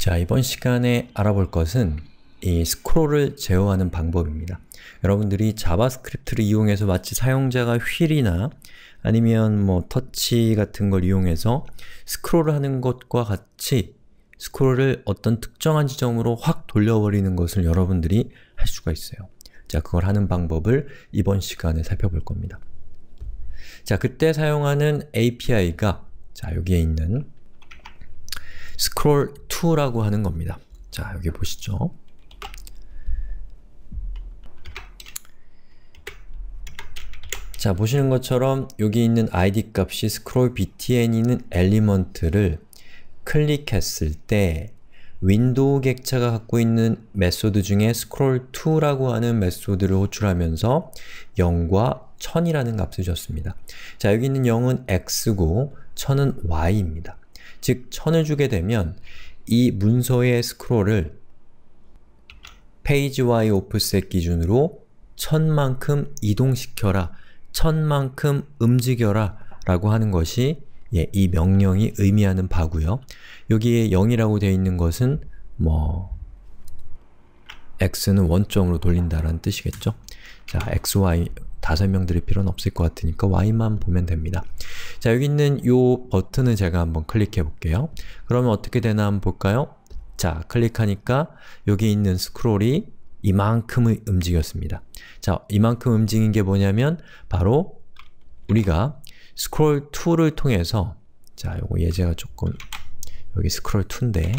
자, 이번 시간에 알아볼 것은 이 스크롤을 제어하는 방법입니다. 여러분들이 자바스크립트를 이용해서 마치 사용자가 휠이나 아니면 뭐 터치 같은 걸 이용해서 스크롤을 하는 것과 같이 스크롤을 어떤 특정한 지점으로 확 돌려버리는 것을 여러분들이 할 수가 있어요. 자, 그걸 하는 방법을 이번 시간에 살펴볼 겁니다. 자, 그때 사용하는 API가 자, 여기에 있는 스크롤 2라고 하는 겁니다. 자, 여기 보시죠. 자, 보시는 것처럼 여기 있는 id 값이 scroll b t n 있는 엘리먼트를 클릭했을 때 윈도우 객체가 갖고 있는 메소드 중에 scroll2라고 하는 메소드를 호출하면서 0과 1000이라는 값을 줬습니다. 자, 여기 있는 0은 x고 1000은 y입니다. 즉, 1000을 주게 되면 이 문서의 스크롤을 페이지와의 오프셋 기준으로 천만큼 이동시켜라, 천만큼 움직여라 라고 하는 것이 예, 이 명령이 의미하는 바구요 여기에 0이라고 되어 있는 것은 뭐 x는 원점으로 돌린다라는 뜻이겠죠? 자, xy 다섯 명 드릴 필요는 없을 것 같으니까 Y만 보면 됩니다. 자, 여기 있는 요 버튼을 제가 한번 클릭해 볼게요. 그러면 어떻게 되나 한번 볼까요? 자, 클릭하니까 여기 있는 스크롤이 이만큼을 움직였습니다. 자, 이만큼 움직인 게 뭐냐면 바로 우리가 스크롤 2를 통해서 자, 요거 예제가 조금 여기 스크롤 2인데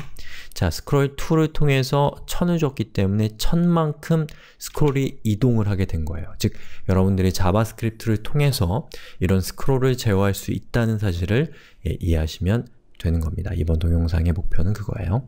자, 스크롤 2를 통해서 천을 줬기 때문에 천만큼 스크롤이 이동을 하게 된 거예요. 즉, 여러분들이 자바스크립트를 통해서 이런 스크롤을 제어할 수 있다는 사실을 예, 이해하시면 되는 겁니다. 이번 동영상의 목표는 그거예요.